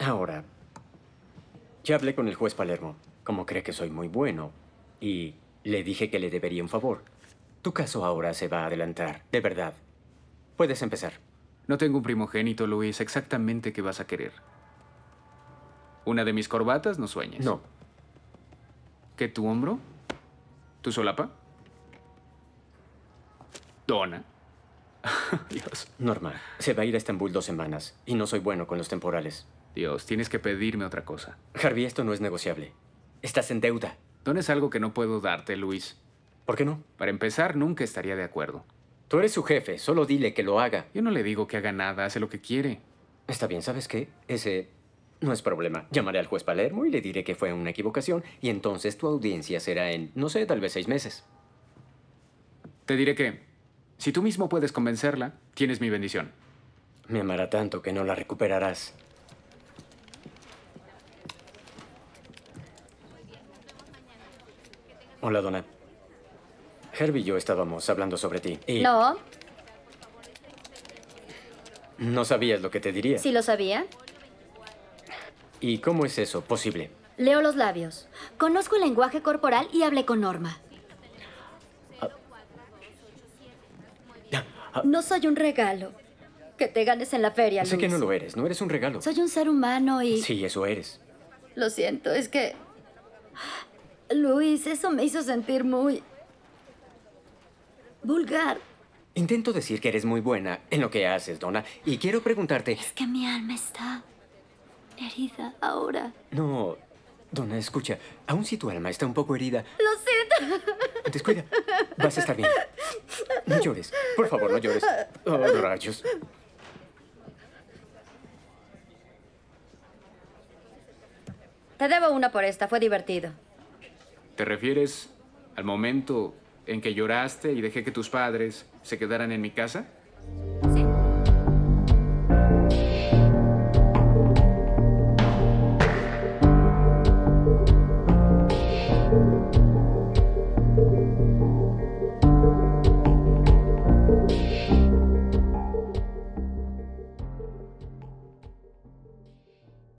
Ahora, ya hablé con el juez Palermo. Como cree que soy muy bueno, y le dije que le debería un favor. Tu caso ahora se va a adelantar, de verdad. Puedes empezar. No tengo un primogénito, Luis. Exactamente qué vas a querer. ¿Una de mis corbatas? No sueñes. No. ¿Qué tu hombro? ¿Tu solapa? ¿Dona? Dios. Norma, se va a ir a Estambul dos semanas y no soy bueno con los temporales. Dios, tienes que pedirme otra cosa. Harvey, esto no es negociable. Estás en deuda. No es algo que no puedo darte, Luis. ¿Por qué no? Para empezar, nunca estaría de acuerdo. Tú eres su jefe, solo dile que lo haga. Yo no le digo que haga nada, hace lo que quiere. Está bien, ¿sabes qué? Ese no es problema. Llamaré al juez Palermo y le diré que fue una equivocación y entonces tu audiencia será en, no sé, tal vez seis meses. Te diré que si tú mismo puedes convencerla, tienes mi bendición. Me amará tanto que no la recuperarás. Hola, dona. Herbie y yo estábamos hablando sobre ti y... No. No sabías lo que te diría. Sí lo sabía. ¿Y cómo es eso posible? Leo los labios. Conozco el lenguaje corporal y hablé con Norma. Ah. No soy un regalo que te ganes en la feria, Luis. Sé que no lo eres, no eres un regalo. Soy un ser humano y... Sí, eso eres. Lo siento, es que... Ah, Luis, eso me hizo sentir muy... vulgar. Intento decir que eres muy buena en lo que haces, Donna, y quiero preguntarte... Es que mi alma está herida ahora. No, Donna, escucha, aún si tu alma está un poco herida... Lo siento. Descuida, vas a estar bien. No llores. Por favor, no llores. Oh, rayos. Te debo una por esta. Fue divertido. ¿Te refieres al momento en que lloraste y dejé que tus padres se quedaran en mi casa? Sí.